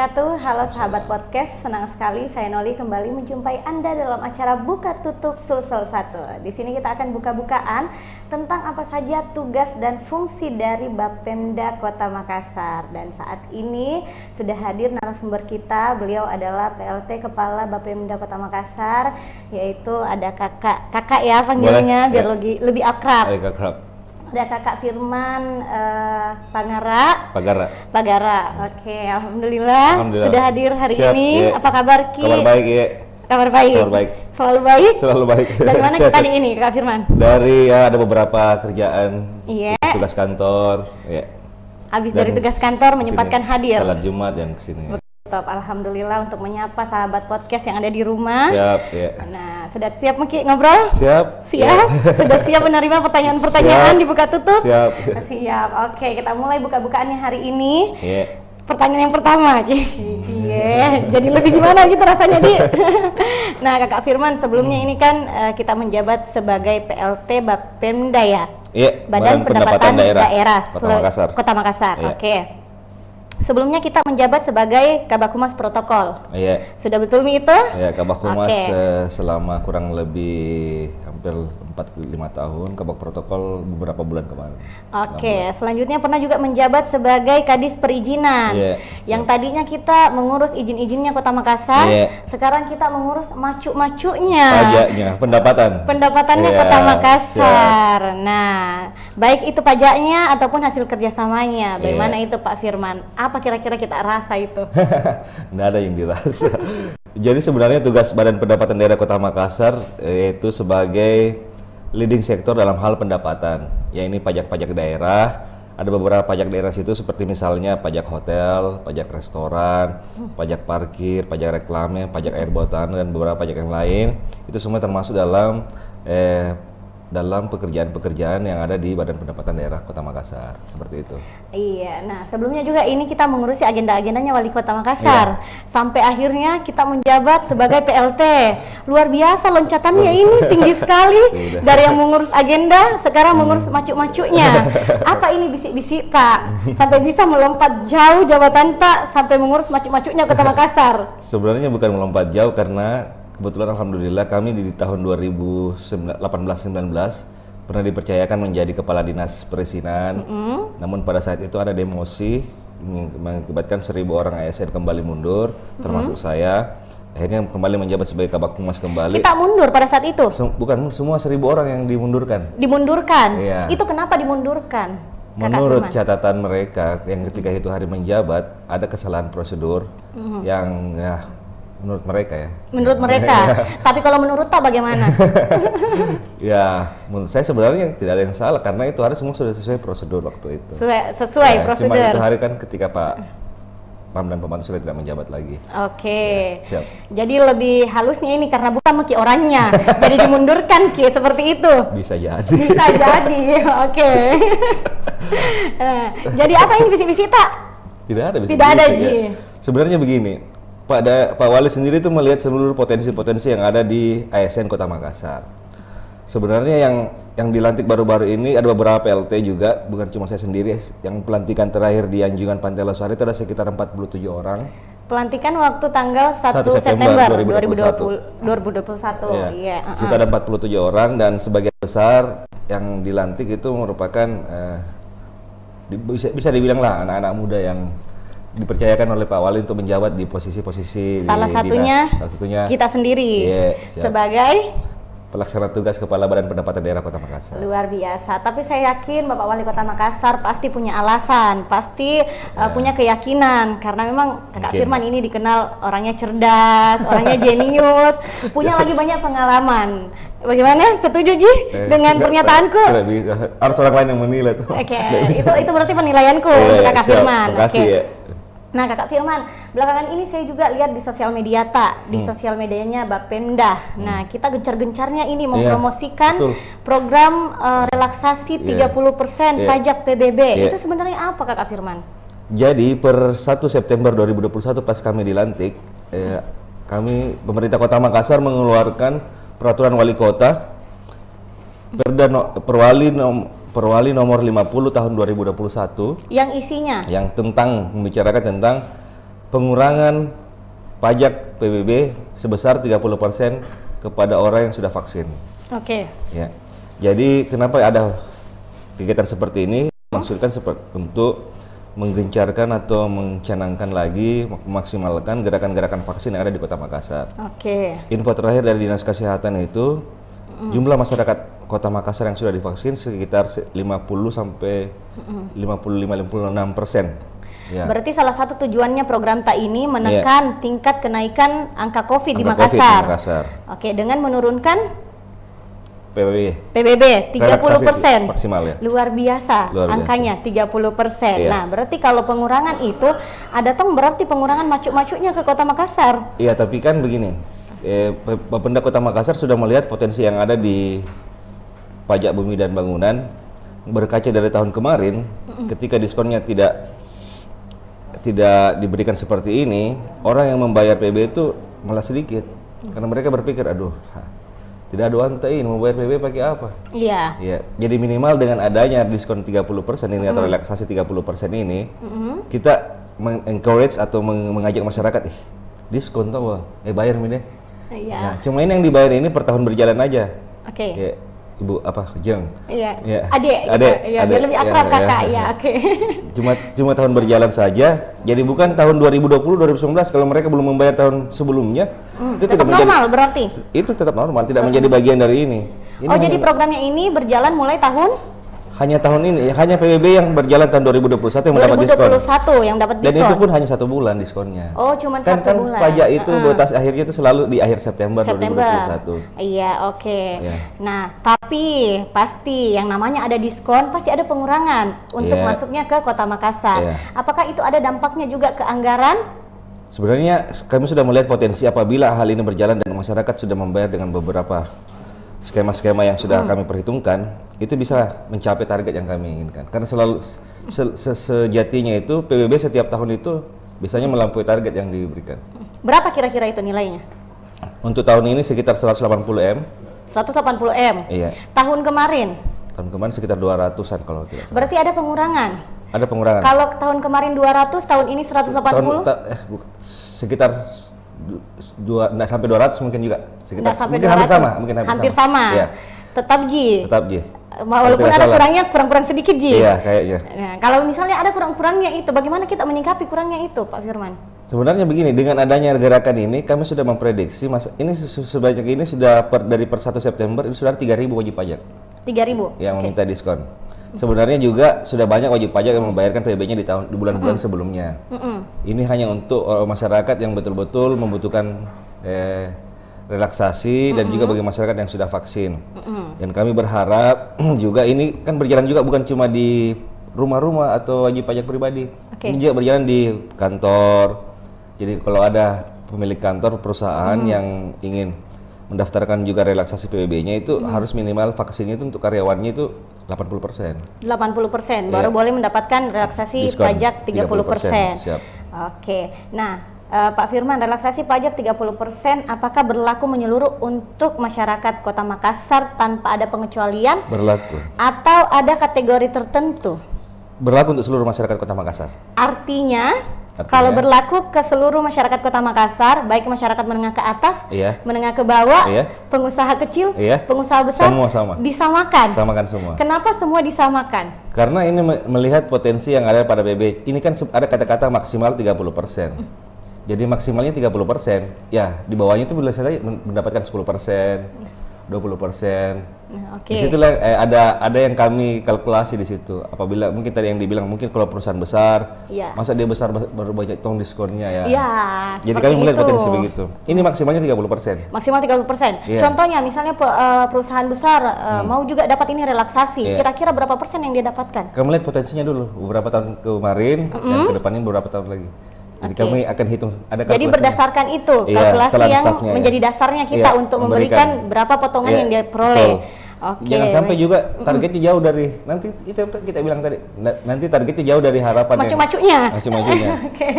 wabarakatuh. Halo sahabat podcast, senang sekali saya Noli kembali menjumpai Anda dalam acara Buka Tutup Sulsel 1. Di sini kita akan buka-bukaan tentang apa saja tugas dan fungsi dari Bapemda Kota Makassar. Dan saat ini sudah hadir narasumber kita, beliau adalah PLT Kepala Bapemda Kota Makassar, yaitu ada kakak, kakak ya panggilannya biar ya. lebih, lebih akrab ada kakak Firman uh, eh, Pangara. Pagara. Pagara. Oke, okay, alhamdulillah, alhamdulillah sudah hadir hari Siap, ini. ye. Iya. Apa kabar Ki? Kabar baik ya. Kabar baik. Kabar baik. Selalu baik. Selalu baik. Dari mana kita di ini, Kak Firman? Dari ya ada beberapa kerjaan. Iya. Yeah. Tugas kantor. Ya. Habis dari tugas kantor menyempatkan hadir. Salat Jumat dan kesini. Top, Alhamdulillah untuk menyapa sahabat podcast yang ada di rumah. Siap, ya. Nah, sudah siap Miki ngobrol? Siap. Siap. Ya. Sudah siap menerima pertanyaan-pertanyaan dibuka tutup? Siap. Siap. Oke, kita mulai buka-bukaannya hari ini. Yeah. Pertanyaan yang pertama, yeah. jadi lebih gimana gitu rasanya di. nah, Kakak Firman, sebelumnya ini kan uh, kita menjabat sebagai PLT Bapemda ya, yeah, Badan Pendapatan, Pendapatan Daerah, Daerah Kota Makassar. Kota Makassar. Yeah. Oke. Okay sebelumnya kita menjabat sebagai Kabak Humas Protokol. Iya. Sudah betul mi itu? Iya, yeah, Kabak Humas okay. Eh, selama kurang lebih hampir lima tahun, Kabak Protokol beberapa bulan kemarin. Oke, okay. selanjutnya pernah juga menjabat sebagai Kadis Perizinan. Yeah. Yang so. Iya. tadinya kita mengurus izin-izinnya Kota Makassar, yeah. sekarang kita mengurus macu-macunya. Pajaknya, pendapatan. Pendapatannya yeah. Kota iya. Makassar. Yeah. Nah, baik itu pajaknya ataupun hasil kerjasamanya. Iya. Bagaimana yeah. itu Pak Firman? Apa kira-kira kita rasa itu? Nggak ada yang dirasa. Jadi sebenarnya tugas Badan Pendapatan Daerah Kota Makassar eh, yaitu sebagai leading sektor dalam hal pendapatan, ya ini pajak-pajak daerah. Ada beberapa pajak daerah situ seperti misalnya pajak hotel, pajak restoran, hmm. pajak parkir, pajak reklame, pajak air botan dan beberapa pajak yang lain. Itu semua termasuk dalam eh, dalam pekerjaan-pekerjaan yang ada di Badan Pendapatan Daerah Kota Makassar seperti itu. Iya, nah sebelumnya juga ini kita mengurusi agenda-agendanya Wali Kota Makassar iya. sampai akhirnya kita menjabat sebagai PLT. Luar biasa loncatannya ini tinggi sekali dari yang mengurus agenda sekarang hmm. mengurus macuk-macuknya. Apa ini bisik-bisik Pak sampai bisa melompat jauh jabatan Pak sampai mengurus macuk-macuknya Kota Makassar? Sebenarnya bukan melompat jauh karena kebetulan alhamdulillah kami di tahun 2018-19 pernah dipercayakan menjadi kepala dinas perizinan. Mm -hmm. Namun pada saat itu ada demosi mengakibatkan seribu orang ASN kembali mundur, termasuk mm -hmm. saya. Akhirnya kembali menjabat sebagai Kabak Humas kembali. Kita mundur pada saat itu. Sem bukan semua seribu orang yang dimundurkan. Dimundurkan. Iya. Itu kenapa dimundurkan? Menurut Kakak catatan mereka yang ketika itu hari menjabat ada kesalahan prosedur mm -hmm. yang ya Menurut mereka ya. Menurut ya. mereka. Ya. Tapi kalau menurut tak bagaimana? ya, menurut saya sebenarnya tidak ada yang salah karena itu harus semua sudah sesuai prosedur waktu itu. Sesuai, sesuai ya, prosedur. Cuma itu hari kan ketika Pak Pam dan pembantu sudah tidak menjabat lagi. Oke. Okay. Ya, siap. Jadi lebih halusnya ini karena bukan meki orangnya, jadi dimundurkan ki seperti itu. Bisa jadi. Bisa jadi. Oke. Okay. eh, jadi apa ini bisik-bisik tak? Tidak ada bisik-bisik. Tidak ada ya. Sebenarnya begini, Pak da Pak Wali sendiri itu melihat seluruh potensi-potensi yang ada di ASN Kota Makassar. Sebenarnya yang yang dilantik baru-baru ini ada beberapa PLT juga, bukan cuma saya sendiri. Yang pelantikan terakhir di Anjungan Pantai Losari itu ada sekitar 47 orang. Pelantikan waktu tanggal 1, 1 September, September 2021. 2021. Iya. Yeah. Iya, yeah. Situ ada 47 orang dan sebagian besar yang dilantik itu merupakan eh, bisa bisa dibilang lah anak-anak muda yang dipercayakan oleh Pak Wali untuk menjabat di posisi-posisi salah di satunya dinas, salah satunya kita sendiri yeah, sebagai pelaksana tugas Kepala Badan Pendapatan Daerah Kota Makassar. Luar biasa. Tapi saya yakin Bapak Wali Kota Makassar pasti punya alasan, pasti eh, ya. uh, punya keyakinan karena memang Kakak Mungkin. Firman ini dikenal orangnya cerdas, orangnya jenius, punya yes. lagi banyak pengalaman. Bagaimana? Setuju Ji eh, dengan enggak, pernyataanku? Enggak, harus orang lain yang menilai tuh. Oke, okay. itu itu berarti penilaianku oh, untuk iya, Kakak Firman. Firman. Terima Okay. Ya. Nah, Kakak Firman, belakangan ini saya juga lihat di sosial media tak, di hmm. sosial medianya Bapenda. Hmm. Nah, kita gencar-gencarnya ini iya, mempromosikan yeah, program uh, relaksasi yeah. 30% yeah. pajak PBB. Yeah. Itu sebenarnya apa Kakak Firman? Jadi, per 1 September 2021 pas kami dilantik, eh, kami pemerintah Kota Makassar mengeluarkan peraturan wali kota Perda no, Perwali nom, Perwali nomor 50 tahun 2021 yang isinya yang tentang membicarakan tentang pengurangan pajak PBB sebesar 30% kepada orang yang sudah vaksin. Oke. Okay. Ya. Jadi kenapa ada kegiatan seperti ini? Maksudkan seperti untuk menggencarkan atau mencanangkan lagi memaksimalkan gerakan-gerakan vaksin yang ada di Kota Makassar. Oke. Okay. Info terakhir dari Dinas Kesehatan itu mm. jumlah masyarakat kota Makassar yang sudah divaksin sekitar 50 sampai 55 56 persen. Ya. Berarti salah satu tujuannya program tak ini menekan ya. tingkat kenaikan angka COVID angka di Makassar. COVID di Makassar. Oke, dengan menurunkan PBB. PBB 30 persen. Maksimal ya. Luar biasa, Luar biasa. angkanya 30 persen. Ya. Nah, berarti kalau pengurangan itu ada tong berarti pengurangan macuk-macuknya ke Kota Makassar. Iya, tapi kan begini. Eh, Bapenda Kota Makassar sudah melihat potensi yang ada di pajak bumi dan bangunan berkaca dari tahun kemarin ketika diskonnya tidak tidak diberikan seperti ini orang yang membayar PB itu malah sedikit mm. karena mereka berpikir aduh tidak ada uang wantain mau bayar PB pakai apa? Iya. Iya. Jadi minimal dengan adanya diskon 30% ini mm-hmm. atau relaksasi 30% ini, mm-hmm. kita encourage atau meng mengajak masyarakat ih eh, diskon tau eh bayar mini. Ya. Iya. Nah, cuma ini yang dibayar ini per tahun berjalan aja. Oke. Okay. Ya ibu apa jeng iya ya. adik gitu. adik ya, lebih iya, akrab ya, kakak ya, ya. oke okay. cuma cuma tahun berjalan saja jadi bukan tahun 2020 2019 kalau mereka belum membayar tahun sebelumnya hmm, itu tetap tidak normal menjadi, berarti itu tetap normal tidak hmm. menjadi bagian dari ini, ini oh jadi programnya ini berjalan mulai tahun hanya tahun ini ya, hanya PBB yang berjalan tahun 2021 yang 2021 mendapat diskon. 2021 yang dapat diskon. Dan itu pun hanya satu bulan diskonnya. Oh, cuma kan, satu kan bulan. pajak itu uh -huh. batas akhirnya itu selalu di akhir September, September. 2021. Iya, oke. Okay. Iya. Yeah. Nah, tapi pasti yang namanya ada diskon pasti ada pengurangan untuk yeah. masuknya ke Kota Makassar. Yeah. Apakah itu ada dampaknya juga ke anggaran? Sebenarnya kami sudah melihat potensi apabila hal ini berjalan dan masyarakat sudah membayar dengan beberapa skema-skema yang sudah hmm. kami perhitungkan itu bisa mencapai target yang kami inginkan karena selalu se -se sejatinya itu PBB setiap tahun itu biasanya melampaui target yang diberikan berapa kira-kira itu nilainya untuk tahun ini sekitar 180 m 180 m iya tahun kemarin tahun kemarin sekitar 200an kalau tidak salah. berarti ada pengurangan ada pengurangan kalau tahun kemarin 200 tahun ini 180 tahun, ta eh, sekitar dua nggak sampai 200 mungkin juga sekitar sampai mungkin 200, hampir sama mungkin hampir, hampir sama, sama. Ya. tetap ji tetap ji eh, walaupun ada salah. kurangnya kurang-kurang sedikit ji iya kayaknya nah, kalau misalnya ada kurang-kurangnya itu bagaimana kita menyingkapi kurangnya itu Pak Firman sebenarnya begini dengan adanya gerakan ini kami sudah memprediksi masa ini sebanyak ini sudah per, dari per 1 September ini sudah 3000 wajib pajak 3000 yang okay. meminta diskon Sebenarnya juga sudah banyak wajib pajak yang membayarkan pbb nya di tahun di bulan-bulan mm sebelumnya. Mm mm Ini hanya untuk eh, masyarakat yang betul-betul membutuhkan eh, relaksasi mm mm dan juga bagi masyarakat yang sudah vaksin. Mm mm Dan kami berharap juga ini kan berjalan juga bukan cuma di rumah-rumah atau wajib pajak pribadi. Okay. Ini juga berjalan di kantor. Jadi kalau ada pemilik kantor perusahaan mm yang ingin mendaftarkan juga relaksasi PBB-nya itu hmm. harus minimal vaksinnya itu untuk karyawannya itu 80 persen. 80 persen, iya. baru yeah. boleh mendapatkan relaksasi Diskon, pajak 30 persen. Oke, nah uh, Pak Firman, relaksasi pajak 30 persen apakah berlaku menyeluruh untuk masyarakat Kota Makassar tanpa ada pengecualian? Berlaku. Atau ada kategori tertentu? Berlaku untuk seluruh masyarakat Kota Makassar. Artinya Artinya, kalau berlaku ke seluruh masyarakat Kota Makassar, baik masyarakat menengah ke atas, iya. menengah ke bawah, iya. pengusaha kecil, iya. pengusaha besar, semua sama. disamakan. Samakan semua. Kenapa semua disamakan? Karena ini melihat potensi yang ada pada BB. Ini kan ada kata-kata maksimal 30 persen. Mm. Jadi maksimalnya 30 persen. Ya, di bawahnya itu bisa saya mendapatkan 10 persen. Mm. 20 persen. Nah, okay. situ eh, ada ada yang kami kalkulasi di situ. Apabila mungkin tadi yang dibilang mungkin kalau perusahaan besar, yeah. masa dia besar baru banyak tong diskonnya ya. Yeah, Jadi kami melihat potensi begitu. Ini maksimalnya 30 persen. Maksimal 30 persen. Yeah. Contohnya misalnya eh, perusahaan besar eh, hmm. mau juga dapat ini relaksasi. Iya. Kira-kira yeah. berapa persen yang dia dapatkan? Kami lihat potensinya dulu beberapa tahun kemarin mm -hmm. dan kedepannya beberapa tahun lagi. Jadi okay. kami akan hitung ada Jadi berdasarkan itu iya, kalkulasi iya, yang ya. menjadi dasarnya kita iya, untuk memberikan, memberikan berapa potongan iya, yang dia peroleh. Okay. Jangan sampai juga targetnya jauh dari nanti itu kita bilang tadi nanti targetnya jauh dari harapan. Ya. Macu-macunya. Macu-macunya. okay.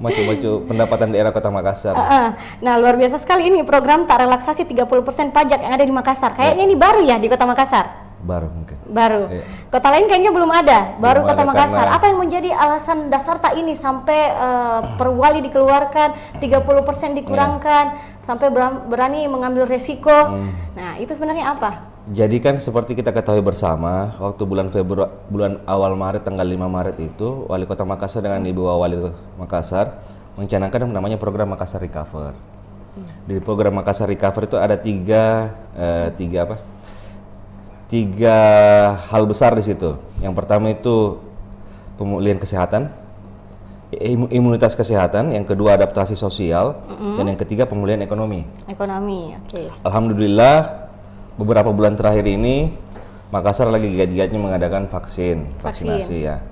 Macu-macu pendapatan daerah Kota Makassar. Uh, uh. Nah, luar biasa sekali ini program tak relaksasi 30% pajak yang ada di Makassar. Kayaknya yeah. ini baru ya di Kota Makassar. Baru mungkin. Baru. yeah. Kota lain kayaknya belum ada. Baru Kota Makassar. Apa yang menjadi alasan dasar tak ini sampai uh, perwali dikeluarkan, 30% dikurangkan, yeah. sampai berani mengambil resiko. Hmm. Nah, itu sebenarnya apa? Jadi kan seperti kita ketahui bersama, waktu bulan Februari bulan awal Maret tanggal 5 Maret itu Wali Kota Makassar dengan Ibu Wali Makassar mencanangkan yang namanya program Makassar Recover. Hmm. Di program Makassar Recover itu ada tiga, uh, tiga apa? tiga hal besar di situ. Yang pertama itu pemulihan kesehatan, imunitas kesehatan, yang kedua adaptasi sosial, mm-hmm. dan yang ketiga pemulihan ekonomi. Ekonomi, oke. Okay. Alhamdulillah beberapa bulan terakhir ini Makassar lagi giat-giatnya mengadakan vaksin, vaksin, vaksinasi ya.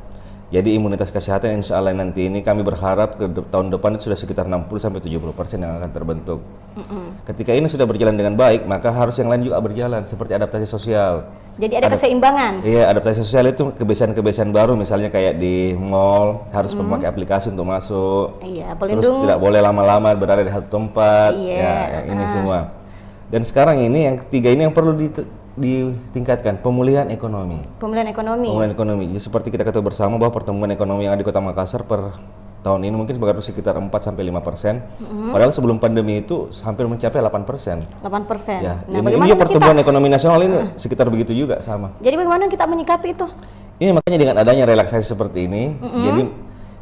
Jadi imunitas kesehatan insya Allah nanti ini kami berharap ke de tahun depan itu sudah sekitar 60 sampai 70 persen yang akan terbentuk. Mm -hmm. Ketika ini sudah berjalan dengan baik, maka harus yang lain juga berjalan seperti adaptasi sosial. Jadi ada Adap keseimbangan. Iya, adaptasi sosial itu kebiasaan-kebiasaan baru, misalnya kayak di mall harus mm. memakai aplikasi untuk masuk. Iya, pelindung. Terus tidak boleh lama-lama berada di satu tempat. Iya. Ya, ini ah. semua. Dan sekarang ini yang ketiga ini yang perlu ditingkatkan pemulihan ekonomi. Pemulihan ekonomi. Pemulihan ekonomi. Jadi seperti kita ketahui bersama bahwa pertumbuhan ekonomi yang ada di Kota Makassar per tahun ini mungkin sekitar sekitar 4 sampai 5 persen. Mm-hmm. Padahal sebelum pandemi itu hampir mencapai 8 persen. 8 persen. Ya, nah, ini, ini pertumbuhan kita... ekonomi nasional ini uh. sekitar begitu juga sama. Jadi bagaimana kita menyikapi itu? Ini makanya dengan adanya relaksasi seperti ini, mm-hmm. jadi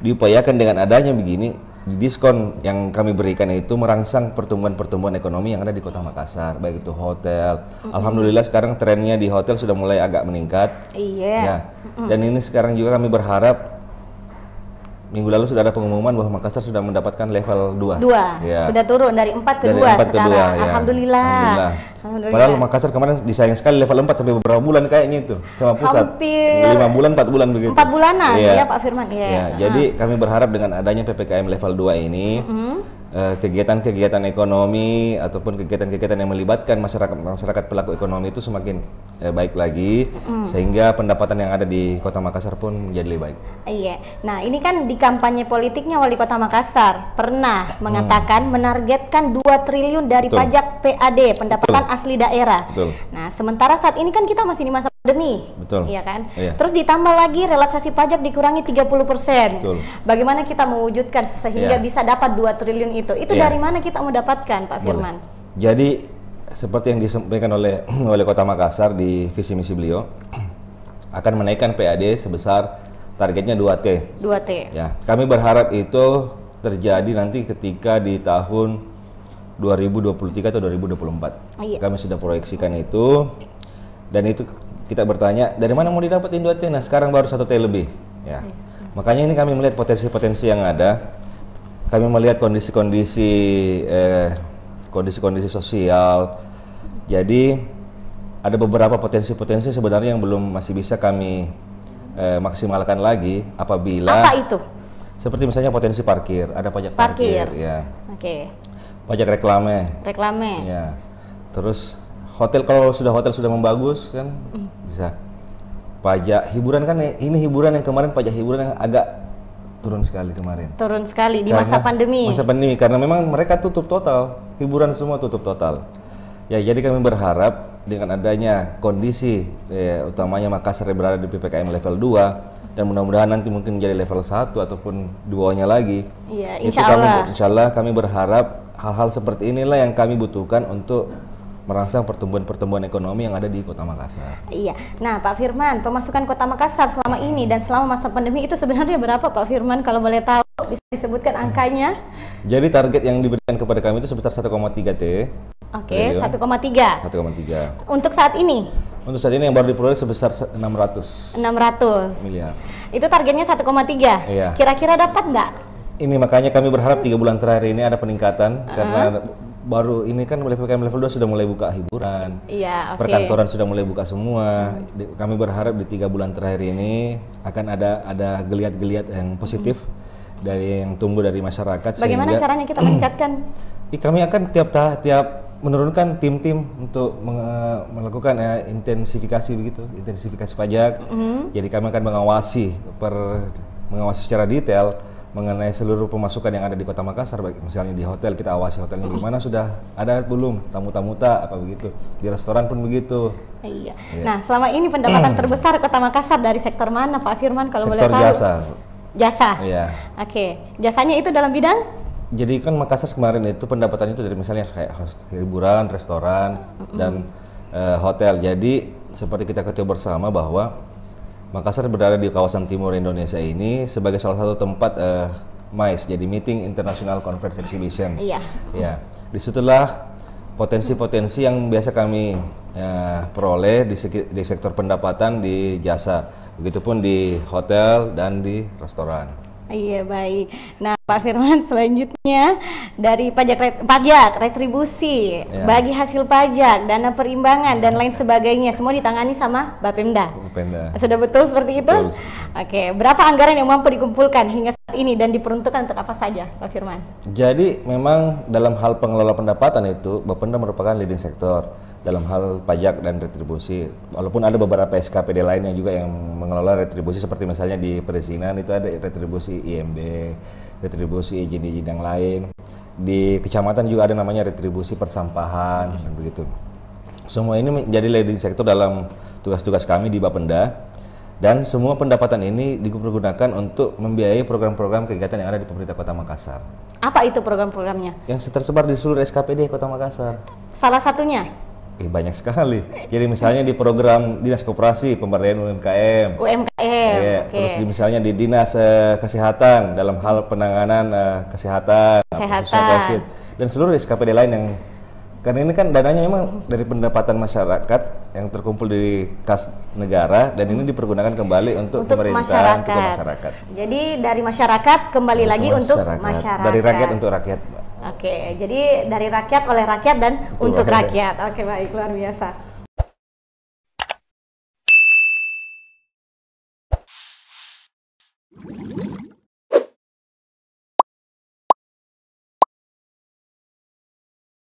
diupayakan dengan adanya begini diskon yang kami berikan itu merangsang pertumbuhan-pertumbuhan ekonomi yang ada di Kota Makassar, baik itu hotel. Mm-hmm. Alhamdulillah sekarang trennya di hotel sudah mulai agak meningkat. Iya. Yeah. Ya. Dan ini sekarang juga kami berharap minggu lalu sudah ada pengumuman bahwa Makassar sudah mendapatkan level 2. 2. Ya. Sudah turun dari 4 ke dari 2 4 sekarang. Ke 2, ya. Alhamdulillah. Alhamdulillah. Alhamdulillah. Padahal Makassar kemarin disayang sekali level 4 sampai beberapa bulan kayaknya itu sama pusat. Hampir 5 bulan 4 bulan begitu. 4 bulanan ya, ya Pak Firman. Ya. ya. Jadi kami berharap dengan adanya PPKM level 2 ini mm -hmm Eh, kegiatan-kegiatan ekonomi ataupun kegiatan-kegiatan yang melibatkan masyarakat masyarakat pelaku ekonomi itu semakin eh, baik lagi mm. sehingga pendapatan yang ada di Kota Makassar pun menjadi lebih baik. Iya. Nah, ini kan di kampanye politiknya Wali Kota Makassar pernah mengatakan menargetkan 2 triliun dari Betul. pajak PAD, pendapatan Betul. asli daerah. Betul. Nah, sementara saat ini kan kita masih di masa demi betul iya kan iya. terus ditambah lagi relaksasi pajak dikurangi 30% persen. bagaimana kita mewujudkan sehingga iya. bisa dapat 2 triliun itu itu iya. dari mana kita mendapatkan Pak Firman Boleh. jadi seperti yang disampaikan oleh oleh Kota Makassar di visi misi beliau akan menaikkan PAD sebesar targetnya 2T 2T ya kami berharap itu terjadi nanti ketika di tahun 2023 atau 2024 iya. kami sudah proyeksikan itu dan itu kita bertanya dari mana mau didapat t nah sekarang baru satu T lebih ya. Iya. Makanya ini kami melihat potensi-potensi yang ada. Kami melihat kondisi-kondisi kondisi eh, kondisi-kondisi sosial. Jadi ada beberapa potensi-potensi sebenarnya yang belum masih bisa kami eh, maksimalkan lagi apabila Apa itu? Seperti misalnya potensi parkir, ada pajak parkir, parkir ya. Oke. Okay. Pajak reklame. Reklame. Ya. Terus hotel kalau sudah hotel sudah membagus kan mm. bisa pajak hiburan kan ini hiburan yang kemarin pajak hiburan yang agak turun sekali kemarin turun sekali di karena masa pandemi masa pandemi karena memang mereka tutup total hiburan semua tutup total ya jadi kami berharap dengan adanya kondisi eh, utamanya Makassar yang berada di PPKM level 2 dan mudah-mudahan nanti mungkin menjadi level 1 ataupun nya lagi ya, insya Allah. kami insya Allah kami berharap hal-hal seperti inilah yang kami butuhkan untuk merangsang pertumbuhan-pertumbuhan ekonomi yang ada di Kota Makassar. Iya. Nah, Pak Firman, pemasukan Kota Makassar selama ini dan selama masa pandemi itu sebenarnya berapa, Pak Firman? Kalau boleh tahu, bisa disebutkan hmm. angkanya? Jadi target yang diberikan kepada kami itu sebesar 1,3 T. Oke, okay, 1,3. 1,3. Untuk saat ini? Untuk saat ini yang baru diperoleh sebesar 600. 600. Miliar. Itu targetnya 1,3. Iya. Kira-kira dapat nggak? Ini makanya kami berharap tiga bulan terakhir ini ada peningkatan uh -huh. karena uh-huh baru ini kan PPKM level 2 sudah mulai buka hiburan. Iya, okay. Perkantoran sudah mulai buka semua. Hmm. Kami berharap di tiga bulan terakhir ini akan ada ada geliat-geliat yang positif hmm. dari yang tumbuh dari masyarakat. Bagaimana sehingga, caranya kita meningkatkan? kami akan tiap tiap menurunkan tim-tim untuk melakukan ya, intensifikasi begitu, intensifikasi pajak. -hmm. Jadi kami akan mengawasi per mengawasi secara detail mengenai seluruh pemasukan yang ada di Kota Makassar, baik misalnya di hotel kita awasi hotelnya gimana sudah ada belum tamu-tamu tak apa begitu di restoran pun begitu. Iya. Ya. Nah selama ini pendapatan hmm. terbesar Kota Makassar dari sektor mana Pak Firman kalau sektor boleh tahu? Sektor jasa. Jasa. Iya. Oke, jasanya itu dalam bidang? Jadi kan Makassar kemarin itu pendapatan itu dari misalnya kayak hiburan, restoran mm -hmm. dan uh, hotel. Jadi seperti kita ketahui bersama bahwa Makassar berada di kawasan timur Indonesia ini sebagai salah satu tempat uh, eh, MICE, jadi Meeting International Conference Exhibition. Iya. Ya, disitulah potensi-potensi yang biasa kami uh, peroleh di, di sektor pendapatan di jasa, begitupun di hotel dan di restoran. Iya baik. Nah Pak Firman selanjutnya dari pajak ret pajak retribusi ya. bagi hasil pajak dana perimbangan dan lain sebagainya semua ditangani sama Bapenda. Bapenda. Sudah betul seperti itu? Betul. Oke berapa anggaran yang mampu dikumpulkan hingga saat ini dan diperuntukkan untuk apa saja Pak Firman? Jadi memang dalam hal pengelola pendapatan itu Bapenda merupakan leading sektor dalam hal pajak dan retribusi. Walaupun ada beberapa SKPD lain yang juga yang mengelola retribusi seperti misalnya di perizinan itu ada retribusi IMB, retribusi izin-izin yang lain. Di kecamatan juga ada namanya retribusi persampahan dan begitu. Semua ini menjadi leading sektor dalam tugas-tugas kami di Bapenda dan semua pendapatan ini digunakan untuk membiayai program-program kegiatan yang ada di pemerintah Kota Makassar. Apa itu program-programnya? Yang tersebar di seluruh SKPD Kota Makassar. Salah satunya? Eh banyak sekali. Jadi misalnya di program dinas koperasi pemberdayaan UMKM. UMKM. Yeah. Okay. Terus di, misalnya di dinas uh, kesehatan dalam hal penanganan uh, kesehatan, kesehatan. COVID dan seluruh SKPD lain yang karena ini kan dananya memang dari pendapatan masyarakat yang terkumpul di kas negara dan ini dipergunakan kembali untuk, untuk pemerintah masyarakat. untuk masyarakat. Jadi dari masyarakat kembali untuk lagi masyarakat. untuk masyarakat. Dari rakyat untuk rakyat. Oke, jadi dari rakyat oleh rakyat dan untuk rakyat. rakyat. Oke, baik luar biasa.